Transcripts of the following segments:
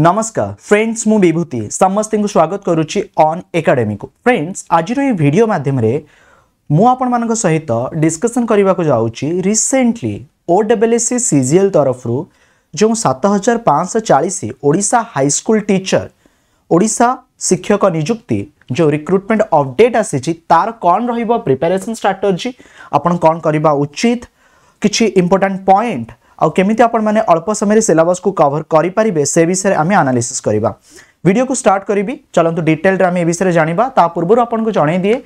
ନମସ୍କାର ଫ୍ରେଣ୍ଡସ୍ ମୁଁ ବିଭୂତି ସମସ୍ତଙ୍କୁ ସ୍ୱାଗତ କରୁଛି ଅନ୍ ଏକାଡେମୀକୁ ଫ୍ରେଣ୍ଡସ୍ ଆଜିର ଏହି ଭିଡ଼ିଓ ମାଧ୍ୟମରେ ମୁଁ ଆପଣମାନଙ୍କ ସହିତ ଡିସ୍କସନ୍ କରିବାକୁ ଯାଉଛି recently O WC C G L ତରଫରୁ ଯେଉଁ ସାତ ହଜାର ପାଞ୍ଚଶହ ଚାଳିଶ ଓଡ଼ିଶା ହାଇସ୍କୁଲ ଟିଚର ଓଡ଼ିଶା ଶିକ୍ଷକ ନିଯୁକ୍ତି ଯେଉଁ ରିକ୍ରୁଟମେଣ୍ଟ ଅପଡେଟ୍ ଆସିଛି ତାର କ'ଣ ରହିବ ପ୍ରିପାରେସନ୍ ଷ୍ଟ୍ରାଟେଜି ଆପଣ କ'ଣ କରିବା ଉଚିତ କିଛି ଇମ୍ପୋର୍ଟାଣ୍ଟ ପଏଣ୍ଟ आउ केमी आप समय सिलबस को कभर करेंगे से विषय आम आनालीसीस करवा भिड को स्टार्ट करी चलत डिटेल आम ए विषय जाना तापूर्व आपको जनई दिए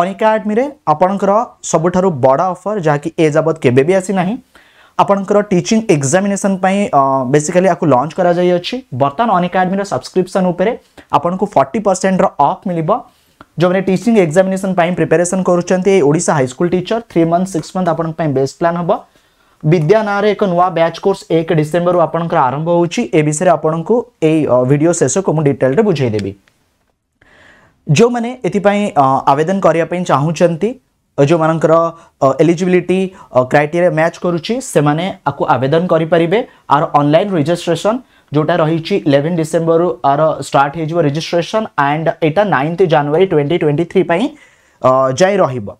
अनिका एडमी आपणकर सबुठ बड़ा अफर जहाँ कि ए के आसीना आपणकर टीचिंग एक्जामेसन बेसिकाली आपको लंच कर बर्तमान अनिका एडमी सब्सक्रिप्सन आपन को फर्टी परसेंट रफ मिल जो मैंने टीचिंग एक्जामेसन प्रिपेरेसन करा high school teacher three month six month आप बेस्ट प्लां हाँ विद्या ना एक नुआ ब्याच कोर्स एक डिसेम्बर आप आरंभ होषय आपण को भिड शेष को मुझे डिटेल बुझेदेवी जो मैंने ये आवेदन करने चाहूँगी जो मानकर एलिजिबिलिटी क्राइटेरिया मैच करुच्ची से आपको आवेदन करेंगे आर अनल रेजिट्रेसन जोटा रही इलेवेन डिसेम्बर आर स्टार्ट हो एंड यहाँ ninth January twenty twenty three जाए रहा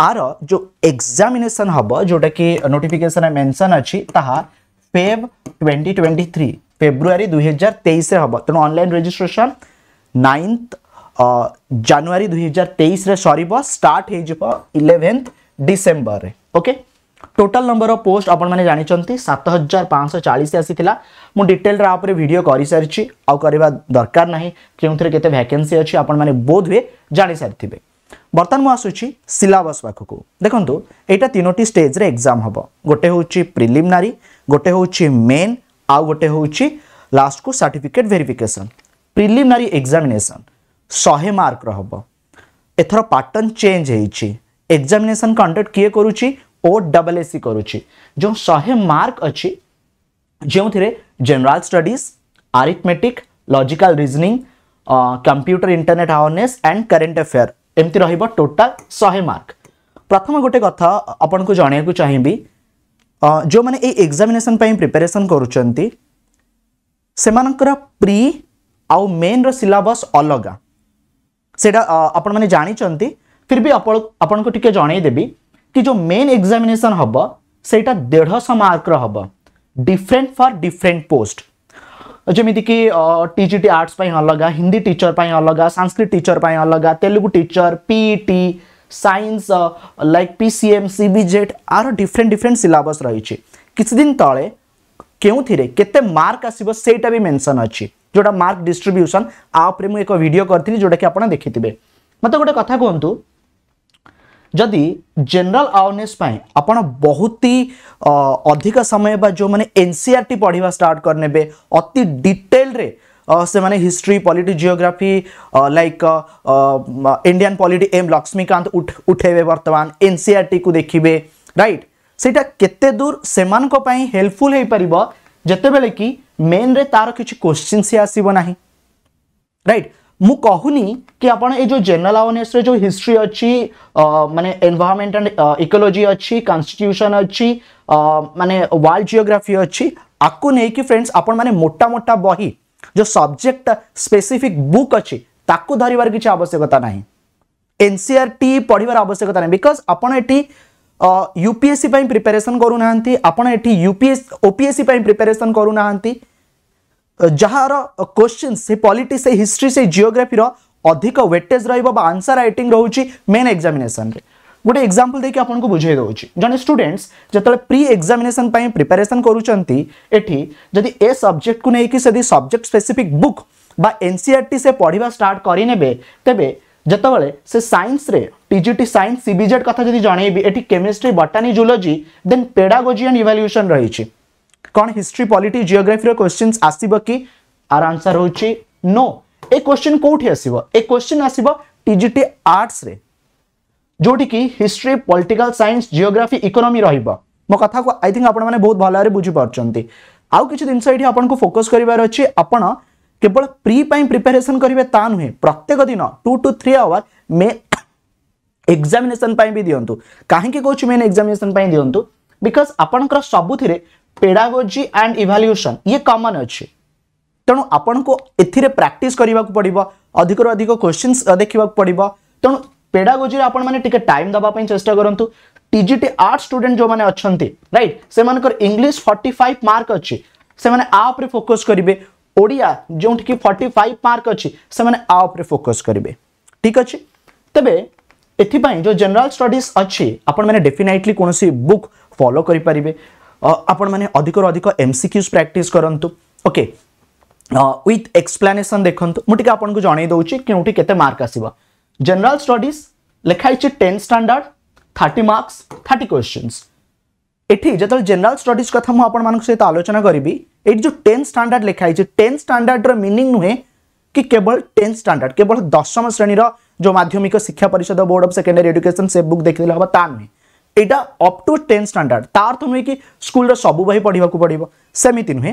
आर जो एक्जामेसन हम जोटा कि नोटिफिकेसन मेनसन अच्छी Feb twenty twenty three February दुई हजार तेईस हम तेणु रेजिट्रेसन नाइन्थ जानुरी दुई हजार तेईस सर स्टार्ट हो eleventh December okay total number of post आपत जानते सात हजार पाँच चालीस आसाला मुझे डिटेल आपरे भिड कर सारी आउ करवा दरकार ना क्यों थे कैसे अच्छी आपण बोध हुए जा सारी ବର୍ତ୍ତମାନ ମୁଁ ଆସୁଛି ସିଲାବସ୍ ପାଖକୁ ଦେଖନ୍ତୁ ଏଇଟା ତିନୋଟି ଷ୍ଟେଜ୍ରେ ଏକ୍ଜାମ୍ ହେବ ଗୋଟେ ହେଉଛି ପ୍ରିଲିମିନାରୀ ଗୋଟେ ହେଉଛି ମେନ୍ ଆଉ ଗୋଟେ ହେଉଛି ଲାଷ୍ଟକୁ ସାର୍ଟିଫିକେଟ୍ ଭେରିଫିକେସନ୍ ପ୍ରିଲିମିନାରୀ ଏକ୍ଜାମିନେସନ୍ ଶହେ ମାର୍କର ହେବ ଏଥର ପାଟର୍ନ ଚେଞ୍ଜ ହେଇଛି ଏକ୍ଜାମିନେସନ୍ କଣ୍ଡକ୍ଟ କିଏ କରୁଛି ଓ ଡବଲ୍ ଏସ୍ ସି କରୁଛି ଯେଉଁ ଶହେ ମାର୍କ ଅଛି ଯେଉଁଥିରେ general studies arithmetic logical reasoning computer internet awareness and current affair एमती रोटाल शहे मार्क प्रथम गोटे कथ आपन को जाना चाहे जो मैंने एग्जामेसन प्रिपेरेसन करमकर प्री आउ मेन रिलबस अलग से जानते फिर भी आप जनईदेवि कि जो मेन एग्जामेसन हम सही देढ़श मार्क हम डिफरेन्ट फर डिफरेन्ट पोस्ट ଯେମିତିକି ଟି ଜି ଟି ଆର୍ଟ୍ସ ପାଇଁ ଅଲଗା ହିନ୍ଦୀ ଟିଚର ପାଇଁ ଅଲଗା ସାଂସ୍କ୍ରିଟ ଟିଚର ପାଇଁ ଅଲଗା Telugu teacher PET science like P C M C B Z ଆର ଡିଫରେଣ୍ଟ ଡିଫରେଣ୍ଟ ସିଲାବସ୍ ରହିଛି କିଛିଦିନ ତଳେ କେଉଁଥିରେ କେତେ ମାର୍କ ଆସିବ ସେଇଟା ବି ମେନସନ୍ ଅଛି ଯେଉଁଟା ମାର୍କ ଡିଷ୍ଟ୍ରିବ୍ୟୁସନ୍ ଆ ଉପରେ ମୁଁ ଏକ ଭିଡ଼ିଓ କରିଥିଲି ଯେଉଁଟାକି ଆପଣ ଦେଖିଥିବେ ମୋତେ ଗୋଟେ କଥା କୁହନ୍ତୁ जदि जेनराल अवेरनेस बहुत ही अधिक समय बा जो मैंने एनसीआर टी पढ़ा स्टार्ट करने अति डिटेल रे से मैंने history polity geography like Indian polity M Laxmikanth उठ उठेबे वर्तमान एनसीआर टी को देखिए रईट सेटा के दूर से मई हेल्पफुल पार जिते बी मेन्रे तार किसी क्वेश्चन सी आसब ना रईट मु कहूनी कि आप जो जनरल अवेरनेस जो हिस्ट्री अच्छी मानने एनवायरमेंट एंड इकोलोजी अच्छी कन्स्टिट्यूशन अच्छी मानने वर्ल्ड जिओग्राफी अच्छी आपको नहीं कि फ्रेंड्स आप मोटा मोटा बही जो सब्जेक्ट स्पेसीफिक बुक अच्छी ताको धरवार किसी आवश्यकता ना एनसीआर टी e पढ़वार आवश्यकता ना बिकज आप यूपीएससी प्रिपेरेसन करूना आप यूपीएस ओपीएससी प्रिपेरेसन करूना ଯାହାର କୋଶ୍ଚିନ୍ ସେ ପଲିଟିକ୍ସ ସେଇ ହିଷ୍ଟ୍ରି ସେ ଜିଓଗ୍ରାଫିର ଅଧିକ ୱେଟେଜ୍ ରହିବ ବା ଆନ୍ସର ରାଇଟିଂ ରହୁଛି ମେନ୍ ଏକ୍ଜାମିନେସନ୍ରେ ଗୋଟେ ଏକ୍ଜାମ୍ପଲ୍ ଦେଇକି ଆପଣଙ୍କୁ ବୁଝାଇ ଦେଉଛି ଜଣେ ଷ୍ଟୁଡେଣ୍ଟସ୍ ଯେତେବେଳେ ପ୍ରି ଏକ୍ଜାମିନେସନ୍ ପାଇଁ ପ୍ରିପାରେସନ୍ କରୁଛନ୍ତି ଏଠି ଯଦି ଏ ସବଜେକ୍ଟକୁ ନେଇକି ଯଦି ସବଜେକ୍ଟ ସ୍ପେସିଫିକ୍ ବୁକ୍ ବା ଏନ୍ ସି ଆର୍ ଟି ସେ ପଢ଼ିବା ଷ୍ଟାର୍ଟ କରିନେବେ ତେବେ ଯେତେବେଳେ ସେ ସାଇନ୍ସରେ টিজিটি ସାଇନ୍ସ সিবিজেড কথা যদি জনাইবি এটি chemistry botany zoology then pedagogy and evaluation ରହିଛି କ'ଣ ହିଷ୍ଟ୍ରି ପଲିଟି ଜିଓଗ୍ରାଫିର କ୍ୱେଶ୍ଚିନ୍ସ ଆସିବ କି ଆର ଆନ୍ସର୍ ହେଉଛି ନୋ ଏ କ୍ୱେଶ୍ଚିନ୍ କେଉଁଠି ଆସିବ ଏ କ୍ୱେଶ୍ଚିନ୍ ଆସିବ ଟିଜିଟି ଆର୍ଟସରେ ଯେଉଁଠିକି history political science geography economy ରହିବ ମୋ କଥାକୁ ଆଇ ଥିଙ୍କ ଆପଣମାନେ ବହୁତ ଭଲ ଭାବରେ ବୁଝିପାରୁଛନ୍ତି ଆଉ କିଛି ଜିନିଷ ଏଇଠି ଆପଣଙ୍କୁ ଫୋକସ୍ କରିବାର ଅଛି ଆପଣ କେବଳ ପ୍ରି ପାଇଁ ପ୍ରିପାରେସନ୍ କରିବେ ତା ନୁହେଁ ପ୍ରତ୍ୟେକ ଦିନ ଟୁ ଟୁ ଥ୍ରୀ ଆୱାର ମେ ଏକ୍ଜାମିନେସନ୍ ପାଇଁ ବି ଦିଅନ୍ତୁ କାହିଁକି କହୁଛି ମେନ୍ ଏକ୍ଜାମିନେସନ୍ ପାଇଁ ଦିଅନ୍ତୁ ବିକଜ୍ ଆପଣଙ୍କର ସବୁଥିରେ पेडागोजी एंड इभाल्युएसन ये कमन अच्छे तेणु आपण को एथिरे प्रैक्टिस करने को पड़ो अधिक अधिक क्वेश्चंस देखा पड़ो तेणु पेडागोजी आपण मैंने टिके टाइम दबापी चेस्ट करूँ टीजीटी आर्ट स्टूडेंट जो मैंने अच्छा रईट से इंग्लीश फर्टी फाइव मार्क अच्छी से मैंने फोकस करेंगे ओडिया जो फर्टी फाइव मार्क अच्छी से मैंने फोकस करेंगे ठीक अच्छे तेरे एपाई जो जनरल स्टडीज अच्छी आपण मैंने डेफिनेटली कौन बुक फॉलो करें ଆପଣମାନେ ଅଧିକରୁ ଅଧିକ ଏମ୍ସିକ୍ୟୁଜ୍ ପ୍ରାକ୍ଟିସ୍ କରନ୍ତୁ ଓକେ ୱିଥ୍ ଏକ୍ସପ୍ଲାନେସନ୍ ଦେଖନ୍ତୁ ମୁଁ ଟିକେ ଆପଣଙ୍କୁ ଜଣାଇ ଦେଉଛି କେଉଁଠି କେତେ ମାର୍କ ଆସିବ ଜେନେରାଲ୍ ଷ୍ଟଡିଜ୍ ଲେଖା ହେଇଛି tenth standard thirty marks thirty questions এটি যেত জেনারেল স্টডিজ কথা মু আপনার সহ আলোচনা করবি এটি যে টেন্থ স্ট্যান্ডার্ড লেখা হয়েছে টেন্থ স্ট্যান্ডার্ডর মিনিং নুহে কি কেবল টেন্থ স্ট্যান্ডার্ড কেবল দশম শ্রেণীর যে মাধ্যমিক শিক্ষা পরিষদ বোর্ড অফ সেকেন্ডারি এডুকেশন সে বুক দেখলে হব তা নুহে ଏଇଟା ଅପ୍ ଟୁ ଟେନ୍ଥ ଷ୍ଟାଣ୍ଡାର୍ଡ଼ ତାର ତ ନୁହେଁ କି ସ୍କୁଲର ସବୁ ବହି ପଢ଼ିବାକୁ ପଡ଼ିବ ସେମିତି ନୁହେଁ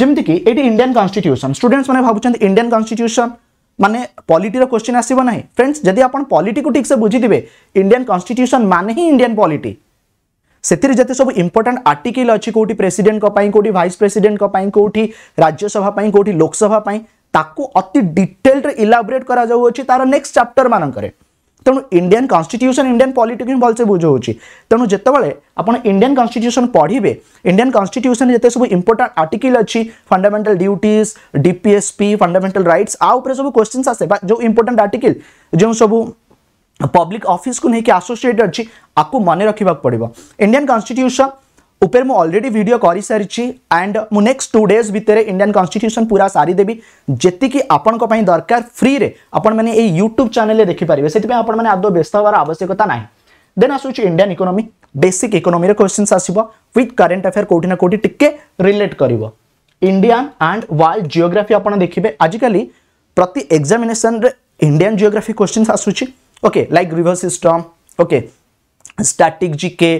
ଯେମିତିକି ଏଇଠି ଇଣ୍ଡିଆନ୍ କନଷ୍ଟିଟ୍ୟୁସନ୍ ଷ୍ଟୁଡେଣ୍ଟସ୍ ମାନେ ଭାବୁଛନ୍ତି ଇଣ୍ଡିଆନ୍ କନଷ୍ଟିଟ୍ୟୁସନ୍ ମାନେ ପଲିଟିର କ୍ୱେଶ୍ଚିନ୍ ଆସିବ ନାହିଁ ଫ୍ରେଣ୍ଡସ୍ ଯଦି ଆପଣ ପଲିଟିକୁ ଠିକ୍ସେ ବୁଝିଥିବେ ଇଣ୍ଡିଆନ୍ କନଷ୍ଟିଟ୍ୟୁସନ୍ ମାନେ ହିଁ ଇଣ୍ଡିଆନ୍ ପଲିଟି ସେଥିରେ ଯେତେ ସବୁ ଇମ୍ପୋର୍ଟାଣ୍ଟ ଆର୍ଟିକିଲ୍ ଅଛି କେଉଁଠି ପ୍ରେସିଡେଣ୍ଟଙ୍କ ପାଇଁ କେଉଁଠି ଭାଇସ୍ ପ୍ରେସିଡେଣ୍ଟଙ୍କ ପାଇଁ କେଉଁଠି ରାଜ୍ୟସଭା ପାଇଁ କେଉଁଠି ଲୋକସଭା ପାଇଁ ତାକୁ ଅତି ଡିଟେଲ୍ରେ ଇଲାବୋରେଟ୍ କରାଯାଉଅଛି ତାର ନେକ୍ସଟ ଚାପ୍ଟର ମାନଙ୍କରେ ତେଣୁ ଇଣ୍ଡିଆନ୍ କନଷ୍ଟିଟ୍ୟୁସନ୍ ଇଣ୍ଡିଆନ୍ ପଲିଟିକ୍ସ ଭଲସେ ବୁଝାଉଛି ତେଣୁ ଯେତେବେଳେ ଆପଣ ଇଣ୍ଡିଆନ୍ କନଷ୍ଟିଟ୍ୟୁସନ୍ ପଢ଼ିବେ ଇଣ୍ଡିଆନ୍ କନଷ୍ଟିଟ୍ୟୁସନ୍ରେ ଯେତେ ସବୁ ଇମ୍ପୋର୍ଟାଣ୍ଟ ଆର୍ଟିକିଲ୍ ଅଛି fundamental duties DPSP fundamental rights ଆ ଉପରେ ସବୁ କ୍ୱେଶ୍ଚିନ୍ସ ଆସେ ବା ଯେଉଁ ଇମ୍ପୋର୍ଟାଣ୍ଟ ଆର୍ଟିକିଲ୍ ଯେଉଁ ସବୁ ପବ୍ଲିକ ଅଫିସକୁ ନେଇକି ଆସୋସିଏଟ୍ ଅଛି ଆକୁ ମନେ ରଖିବାକୁ ପଡ଼ିବ ଇଣ୍ଡିଆନ୍ କନଷ୍ଟିଟ୍ୟୁସନ୍ ಉಪೇರ್ अलरेडी भिड सारी एंड मु नेक्स्ट टू डेज भितर इंडियान कन्स्टिट्यूशन पूरा सारीदेवी जी आपण दरकार फ्री रे आपण मैंने यूट्यूब चेल देखिपारे से आदो व्यस्त हो आवश्यकता ना देन आसूँ Indian economy basic economy question आसो विथ करेन्ट अफेयर कौटिना कौटी टी रिलेट कर इंडियान एंड वर्ल्ड जियोग्राफी आप देखिए आजिकल प्रति एक्जामेसन इंडियान जिओग्राफी क्वेश्चन आसूँ okay like river system okay static GK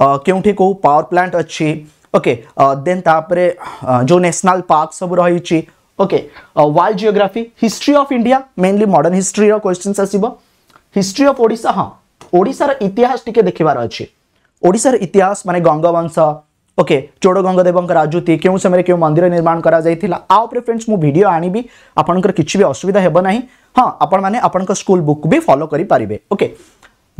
କେଉଁଠି କେଉଁ ପାୱାର ପ୍ଲାଣ୍ଟ ଅଛି ଓକେ ଦେନ୍ ତାପରେ ଯେଉଁ ନ୍ୟାସନାଲ୍ ପାର୍କ ସବୁ ରହିଛି okay world geography history of India mainly modern ହିଷ୍ଟ୍ରିର କ୍ୱେଶ୍ଚିନ୍ସ ଆସିବ ହିଷ୍ଟ୍ରି ଅଫ୍ ଓଡ଼ିଶା ହଁ ଓଡ଼ିଶାର ଇତିହାସ ଟିକେ ଦେଖିବାର ଅଛି ଓଡ଼ିଶାର ଇତିହାସ ମାନେ ଗଙ୍ଗବଂଶ ଓକେ ଚୋଡ଼ ଗଙ୍ଗଦେବଙ୍କ ରାଜୁତି କେଉଁ ସମୟରେ କେଉଁ ମନ୍ଦିର ନିର୍ମାଣ କରାଯାଇଥିଲା ଆ ଉପରେ ଫ୍ରେଣ୍ଡସ୍ ମୁଁ ଭିଡ଼ିଓ ଆଣିବି ଆପଣଙ୍କର କିଛି ବି ଅସୁବିଧା ହେବ ନାହିଁ ହଁ ଆପଣମାନେ ଆପଣଙ୍କ ସ୍କୁଲ ବୁକ୍ ବି ଫଲୋ କରିପାରିବେ ଓକେ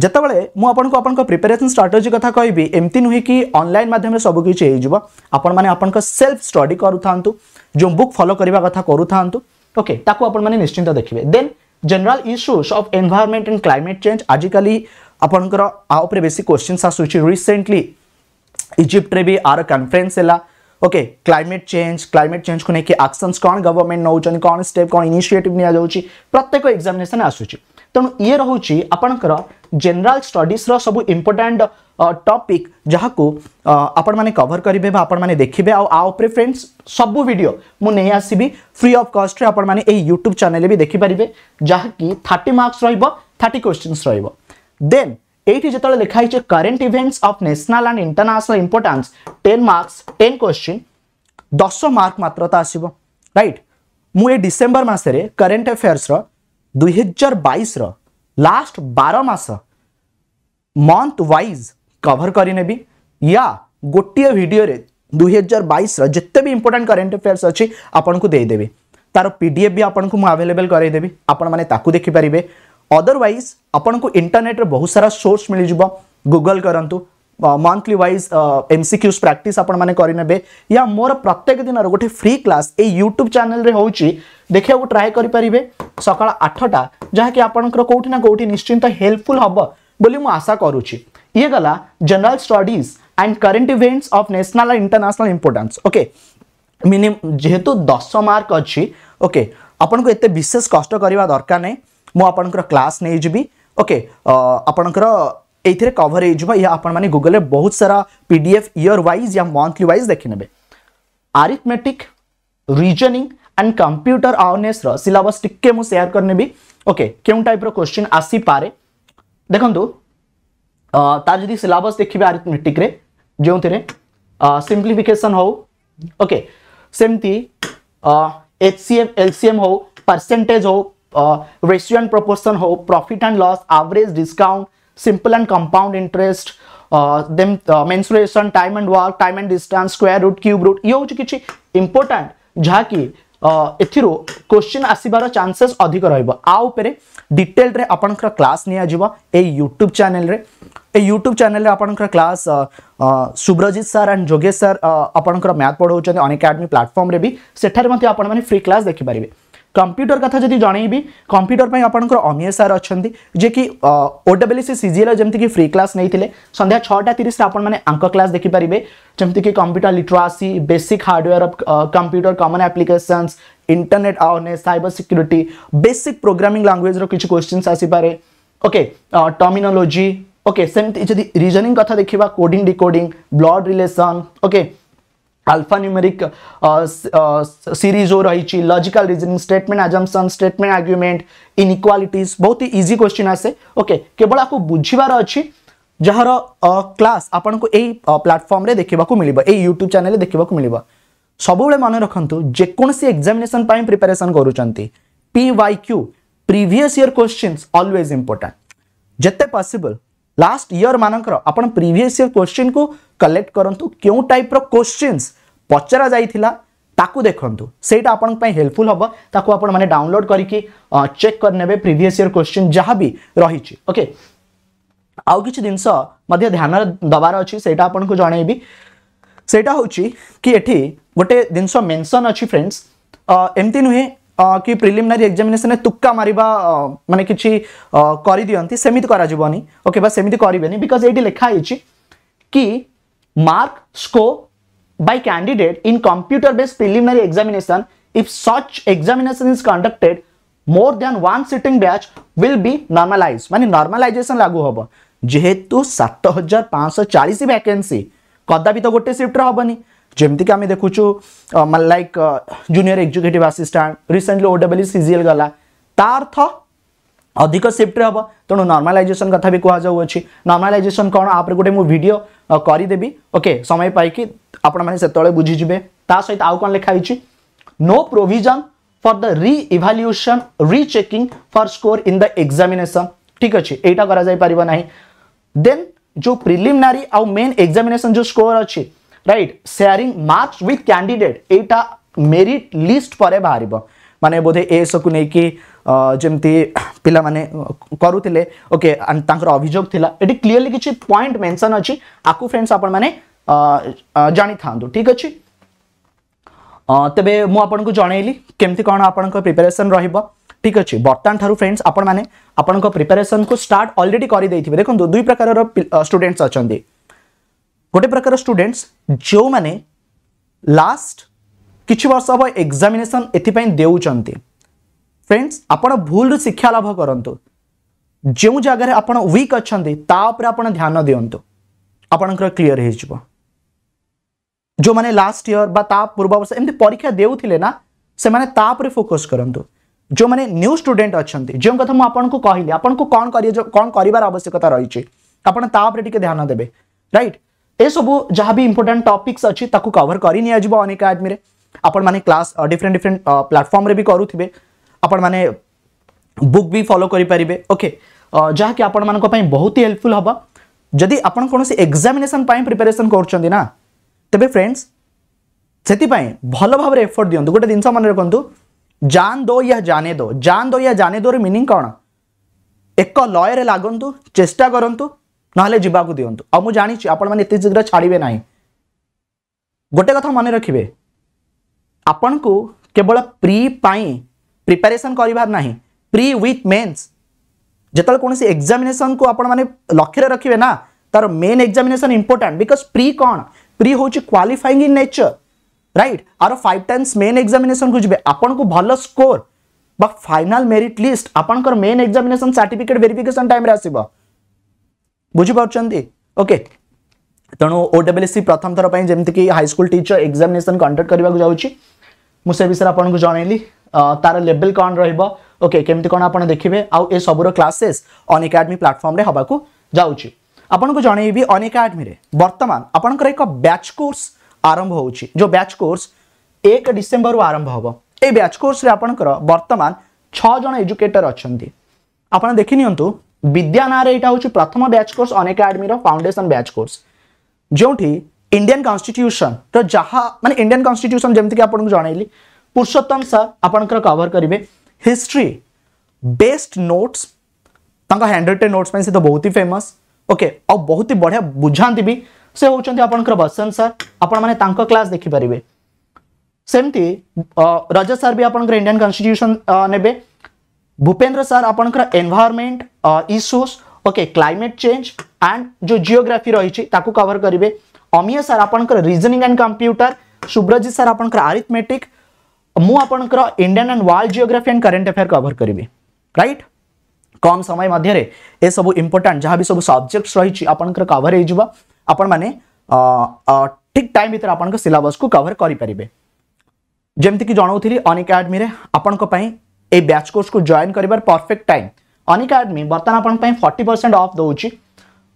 जिते मुझक प्रिपेरेसन स्ट्राटेजी कथ कह एमती नुहे कि अनलाइन मध्यम सबकि सेल्फ स्टडी करूँ जो बुक फलो करवा कथ करूँ ओके निश्चिंत देखिए then general issues of environment and climate change आजिकल आपंकर आपरे बेस क्वेश्चन आसूस रिसेंटली इजिप्ट्रे भी आर कनफरेन्स है okay climate change climate change को लेकिन आक्शन कौन गवर्नमेंट नौ कौन स्टेप कौन इनिसीयेटिव नि प्रत्येक एक्जामेसन आसूस तेणु ये रोच आपणकर जेनराल स्टडिज सब इम्पोर्टाट टपिक जहाँ को आपण मैंने कभर करेंगे आपण मैंने देखिए आउप फ्रेंड्स सब भिड मुझे आसबी फ्री अफ कस्ट्रे आपने यूट्यूब चेल भी देखिपारे जहाँकि थर्टी मार्क्स रार्टी क्वेश्चन रेन एटी जो लिखाई current events of national and international importance ten marks ten question दस मार्क मात्र तो आसब रईट मुझे डिसेम्बर मसरे करेन्ट अफेयर्स ଦୁଇହଜାର ବାଇଶର ଲାଷ୍ଟ ବାର ମାସ ମନ୍ଥ ୱାଇଜ୍ କଭର କରିନେବି ୟା ଗୋଟିଏ ଭିଡ଼ିଓରେ ଦୁଇହଜାର ବାଇଶର ଯେତେ ବି ଇମ୍ପୋର୍ଟାଣ୍ଟ କରେଣ୍ଟ ଆଫେୟାର୍ସ ଅଛି ଆପଣଙ୍କୁ ଦେଇଦେବି ତାର ପି ଡି ଏଫ୍ ବି ଆପଣଙ୍କୁ ମୁଁ ଆଭେଲେବଲ୍ କରାଇଦେବି ଆପଣମାନେ ତାକୁ ଦେଖିପାରିବେ ଅଦରୱାଇଜ୍ ଆପଣଙ୍କୁ ଇଣ୍ଟରନେଟ୍ରେ ବହୁତ ସାରା ସୋର୍ସ ମିଳିଯିବ ଗୁଗଲ୍ କରନ୍ତୁ ମନ୍ଥଲି ୱାଇଜ୍ ଏମ୍ସିକ୍ୟୁଜ୍ ପ୍ରାକ୍ଟିସ୍ ଆପଣମାନେ କରିନେବେ ୟା ମୋର ପ୍ରତ୍ୟେକ ଦିନର ଗୋଟେ ଫ୍ରି କ୍ଲାସ୍ ଏଇ ୟୁଟ୍ୟୁବ୍ ଚ୍ୟାନେଲ୍ରେ ହେଉଛି ଦେଖିବାକୁ ଟ୍ରାଏ କରିପାରିବେ ସକାଳ ଆଠଟା ଯାହାକି ଆପଣଙ୍କର କେଉଁଠି ନା କେଉଁଠି ନିଶ୍ଚିନ୍ତ ହେଲ୍ପଫୁଲ୍ ହେବ ବୋଲି ମୁଁ ଆଶା କରୁଛି ଇଏ ଗଲା general studies and current events of national and international importance okay ମିନି ଯେହେତୁ ଦଶ ମାର୍କ ଅଛି ଓକେ ଆପଣଙ୍କୁ ଏତେ ବିଶେଷ କଷ୍ଟ କରିବା ଦରକାର ନାହିଁ ମୁଁ ଆପଣଙ୍କର କ୍ଲାସ୍ ନେଇଯିବି ଓକେ ଆପଣଙ୍କର ये कभर होगा गुगल बहुत सारा पी डी एफ इयर या मंथली वाइज देखने arithmetic reasoning and computer awareness syllabus टी सेयार करनी ओके क्यों टाइप क्वेश्चन आसी पारे देखो तार जी सिलस देखिए आरिथमेटिक्रे जो थे सिंप्लीफिकेसन हो ओके सेमती H C M L C M हो परसेंटेज हो रेसियन प्रपोर्सन हो profit and loss average discount simple and compound interest uh, then uh, mensuration time and work time and distance square root cube root ये होची किछि important जहाँकि ଏଥିରୁ question ଆସିବାର ଚାନ୍ସେସ୍ ଅଧିକ ରହିବ ଆ ଉପରେ ଡିଟେଲରେ ଆପଣଙ୍କର କ୍ଲାସ୍ ନିଆଯିବ ଏଇ ୟୁଟ୍ୟୁବ୍ ଚ୍ୟାନେଲରେ ଏଇ ୟୁଟ୍ୟୁବ୍ ଚ୍ୟାନେଲରେ ଆପଣଙ୍କର class Subrajit sir and Yogesh sir ଆପଣଙ୍କର ମ୍ୟାଥ୍ ପଢ଼ାଉଛନ୍ତି ଅନେକ ଆଡ଼ମି ପ୍ଲାଟଫର୍ମରେ ବି ସେଠାରେ ମଧ୍ୟ ଆପଣମାନେ ଫ୍ରି କ୍ଲାସ୍ ଦେଖିପାରିବେ କମ୍ପ୍ୟୁଟର କଥା ଯଦି ଜଣେଇବି କମ୍ପ୍ୟୁଟର ପାଇଁ ଆପଣଙ୍କର ଅମିୟ ସାର୍ ଅଛନ୍ତି ଯିଏକି ଓଡବ୍ଲ୍ୟୁସି ସିଜିଏଲ୍ ଯେମିତିକି ଫ୍ରି କ୍ଲାସ୍ ନେଇଥିଲେ ସନ୍ଧ୍ୟା ଛଅଟା ତିରିଶରେ ଆପଣମାନେ ଆଙ୍କ କ୍ଲାସ୍ ଦେଖିପାରିବେ ଯେମିତିକି computer literacy basic hardware of computer common applications internet awareness cyber security basic programming ଲାଙ୍ଗୁଏଜ୍ର କିଛି କ୍ୱେଶ୍ଚିନ୍ସ ଆସିପାରେ ଓକେ ଟର୍ମିନୋଲୋଜି ওকে সেমতি যদি রিজনিং কথা দেখিবা coding decoding blood relation okay alpha numeric series uh, uh रही ची, logical reasoning statement assumption statement argument इन बहुत ही इजी क्वेश्चन आसे ओके केवल आपको बुझार अच्छी जार क्लास uh, आपन को यही प्लाटफर्म देखा मिल यूट्यूब चेल देखा मिल सब मन रखु जेकोसी एक्जामेसन प्रिपेरेसन करू प्रिस्यर क्वेश्चन अलवेज इम्पोर्टाट जिते पसबल लास्ट इयर मानक आप प्रिस्यर क्वेश्चन को कलेक्ट करूँ क्यों टाइप रो क्वेश्चंस पचरा जाता ताकू देखु सहीटा हेल्पफुल हम ताकू आप डाउनलोड करके चेक करे प्रिवियस इयर क्वेश्चन जहाँ भी रही ओके आउ कि जिनस ध्यान दबार अच्छे से जनइबी सेटा हूँ कि ये गोटे जिनस मेनसन अच्छी फ्रेंड्स एमती नुहे कि प्रिलिमिनारी एक्जामेसन तुक्का मार मान किसी कर दिखती सेमती ओके बामती करेनि बिकज कि mark score by candidate in computer-based preliminary examination if such examination is conducted more than one sitting batch will be normalized মানে normalization লাগু হব যেহেতু 7540 ভ্যাকেন্সি কদাপি তো গোটে শিফট হবনি যেমতিকি আমি দেখুছু like junior executive assistant recently OW CGL গলা তা অর্থ অধিক সিফ্টরে হব তেমন নর্মালাইজেসন কথা বি কুযাও নর্মালাইজেসন কোণ আপরে গোটে মু ভিডিও କରିଦେବି ଓକେ ସମୟ ପାଇକି ଆପଣମାନେ ସେତେବେଳେ ବୁଝିଯିବେ ତା ସହିତ ଆଉ କ'ଣ ଲେଖା ହେଇଛି no provision for the re evaluation rechecking for score in the examination ठीक अच्छे यहाँ कर देन जो प्रिलिमिनारी आउ मेन एग्जामिनेसन जो स्कोर अच्छी राइट सेयारिंग मार्क्स विथ कैंडिडेट यहाँ मेरीट लिस्ट पर बाहर मानने बोधे एस को लेकिन जमती पे करुले ओके अभोग क्लीयरली कि पॉइंट मेनसन अच्छी आपको फ्रेंड्स आपने जानी था ठीक अच्छे तेरे मुझक जनइली केमती कौन आप प्रिपेरेसन ठीक अच्छे बर्तमान ठार् फ्रेंड्स आपंप प्रिपेरेसन को स्टार्ट अलरेडी करदे थे देखो दुई प्रकार स्टूडेंट्स अच्छा गोटे प्रकार स्टूडेंट्स जो मैंने लास्ट किसी वर्ष हम एक्जामेसन एथपाई देखते फ्रेंड्स आपड़ भूल शिक्षा लाभ करूँ जो जगह आप अच्छा ध्यान दिंतु आपण क्लीयर हो जो मैंने लास्ट इयर पूर्वर्ष एम परीक्षा देना से फोकस करूँ जो मैंने न्यू स्टूडेंट अच्छा जो कथ मुझे कहली आपन कौन कर आवश्यकता रही है टे ध्यान देते रईट ए सबू जहाँ भी इंपोर्टां टपिक्स अच्छी कवर कर आडमी आपने क्लास डिफरेन्ट डिफरेन्ट प्लाटफर्म भी करूँ ଆପଣମାନେ ବୁକ୍ ବି ଫଲୋ କରିପାରିବେ ଓକେ ଯାହାକି ଆପଣମାନଙ୍କ ପାଇଁ ବହୁତ ହି ହେଲ୍ପଫୁଲ୍ ହେବ ଯଦି ଆପଣ କୌଣସି ଏକ୍ଜାମିନେସନ୍ ପାଇଁ ପ୍ରିପାରେସନ୍ କରୁଛନ୍ତି ନା ତେବେ ଫ୍ରେଣ୍ଡସ୍ ସେଥିପାଇଁ ଭଲ ଭାବରେ ଏଫର୍ଟ ଦିଅନ୍ତୁ ଗୋଟେ ଜିନିଷ ମନେ ରଖନ୍ତୁ ଜାନ୍ ଦୋ ୟା ଜାନେ ଦୋ ଜାନ୍ ଦୋ ୟା ଜାନେ ଦୋର ମିନିଂ କ'ଣ ଏକ ଲୟରେ ଲାଗନ୍ତୁ ଚେଷ୍ଟା କରନ୍ତୁ ନହେଲେ ଯିବାକୁ ଦିଅନ୍ତୁ ଆଉ ମୁଁ ଜାଣିଛି ଆପଣମାନେ ଏତେ ଶୀଘ୍ର ଛାଡ଼ିବେ ନାହିଁ ଗୋଟେ କଥା ମନେ ରଖିବେ ଆପଣଙ୍କୁ କେବଳ ପ୍ରି ପାଇଁ प्रिपेरेसन करार प्री विथ मेन्स जिते कौन एक्जामेसन को आप लक्ष्य रखिए ना तार main examination important because pre कौन प्री हूँ क्वाफाइंग इन नेचर रईट आर फाइव टाइम्स मेन एक्जामेसन को जी आपन भल स्कोर बा फाइनाल मेरीट लिस्ट आपंकर main examination certificate verification time बुझिपारे ओके तेणु ओडब्ल्यू प्रथम थर पर high school teacher examination conduct करवाक जाऊँगी मुझे विषय आपको जन तार लेवल कौन रोके केमी कौन आप देखिए आउ ए सब क्लासेस अन एकडेमी प्लाटफर्म हाबाक जाऊँगी आपको अन एकडेमी बर्तमान आपंकर एक ब्याच कोर्स आरंभ हो जो ब्याच कोर्स एक डिसेम्बर आरंभ हम ये ब्याच कोर्स बर्तमान छज एजुकेटर अच्छा आप देखनी विद्या ना यहाँ हूँ प्रथम batch course Unacademy foundation batch course जो इंडियन कन्स्टिट्यूशन तो जहाँ मान इंडियन कन्स्टिट्यूशन जमीक आपको जनइली पुरुषोत्तम सर आप कवर करेंगे history best notes handwritten notes से तो बहुत ही फेमस ओके और बहुत ही बढ़िया बुझाती भी से होंगे आपंकर बसंत सर आपने क्लास देखिपर सेमती रज सर भी आपंकर इंडियन कन्स्टिट्यूशन ने भूपेन्द्र सर आपंकर environment issues okay climate change and जो जिओग्राफी रही कवर करेंगे अमीय सर आप reasoning and computer Subrajit sir आप आरिथमेटिक मु Indian and world geography and current affair cover करी रईट कम समय मध्य सब जहाँ भी सब सब्जेक्ट रही आपण कवर होने ठीक टाइम भितर आप सिलेबस को कवर करेंगे जमीक कि अनिकाडमी अन आपण बैच कोर्स को जॉइन कर परफेक्ट टाइम अनिकाडमी बर्तमान आप फर्टी परसेंट अफ दौर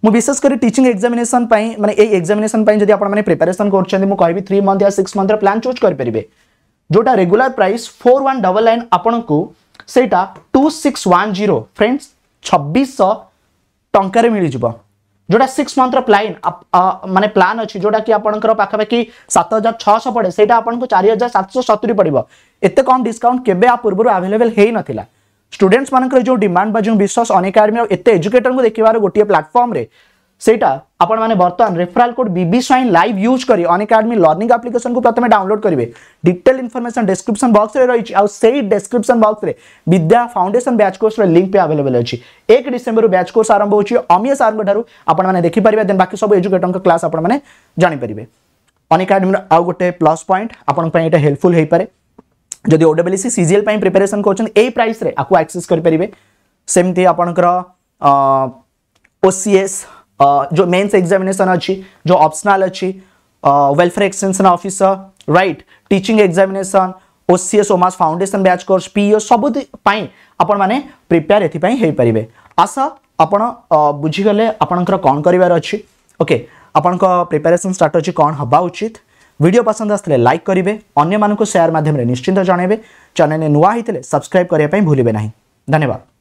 ମୁଁ ବିଶେଷ କରି ଟିଚିଂ ଏକ୍ଜାମିନେସନ୍ ପାଇଁ ମାନେ ଏଇ ଏକ୍ଜାମିନେସନ୍ ପାଇଁ ଯଦି ଆପଣମାନେ ପ୍ରିପାରେସନ୍ କରୁଛନ୍ତି ମୁଁ କହିବି ଥ୍ରୀ ମନ୍ଥ ୟା ସିକ୍ସ ମନ୍ଥର ପ୍ଲାନ୍ ଚୁଜ୍ କରିପାରିବେ ଯେଉଁଟା regular price four one double nine ଆପଣଙ୍କୁ ସେଇଟା two six one zero friends ଛବିଶଶହ ଟଙ୍କାରେ ମିଳିଯିବ ଯେଉଁଟା ସିକ୍ସ ମନ୍ଥର ପ୍ଲାନ୍ ମାନେ ପ୍ଲାନ୍ ଅଛି ଯେଉଁଟାକି ଆପଣଙ୍କର ପାଖାପାଖି ସାତ ହଜାର ଛଅଶହ ପଡ଼େ ସେଇଟା ଆପଣଙ୍କୁ ଚାରି ହଜାର ସାତଶହ ସତୁରି ପଡ଼ିବ ଏତେ କମ୍ ଡିସ୍କାଉଣ୍ଟ କେବେ ଆ ପୂର୍ବରୁ ଆଭେଲେବେଲ୍ ହେଇନଥିଲା स्टूडेंट्स मानकर जो डिमांड जो विश्वास अनेक आर्मी एत एजुकेटर को देखिए गोटे प्लाटफर्म सेटा आपण माने वर्तमान रेफरल कोड बीबी स्वाइन लाइव यूज करी अनेक आदमी लर्निंग एप्लीकेशन को प्रथम डाउनलोड करेंगे डिटेल इनफॉरमेशन डिस्क्रिप्शन बक्स रे रही छ आ सेई डिस्क्रिप्शन बॉक्स रे Vidya foundation batch course link भी अवेलेबल अछि एक डिसेम्बर बैच कोर्स आरंभ होछि अमिया सर गठारु आपण देन बाकी सब एजुकेटर क्लास आपण माने अनेक आदमी आ गोटे प्लस पॉइंट आपण हेल्पफुल हेई परे ଯଦି ଓଡବ୍ଲ୍ୟୁସି ସିଜିଏଲ୍ ପାଇଁ ପ୍ରିପାରେସନ୍ କରୁଛନ୍ତି ଏଇ ପ୍ରାଇସ୍ରେ ଆକୁ ଆକ୍ସେସ୍ କରିପାରିବେ जो मेन्स एक्जामेसन अच्छी जो ऑप्शनाल अच्छी welfare extension officer right teaching examination OCS OMAS foundation batch course PO सब आपण प्रिपेयर एपारे आस आप बुझीगले आपण कौन कर आपण प्रिपेरेसन स्टार्ट अच्छे कौन हवा उचित ভিডিও পছন্দ আসলে লাইক করবে অন্য মানুষ সেয়ার মাধ্যমে নিশ্চিন্ত জনাইবে চ্যানেল নূয়া হয়েছে সবসক্রাইব করা ভুলবে না ধন্যবাদ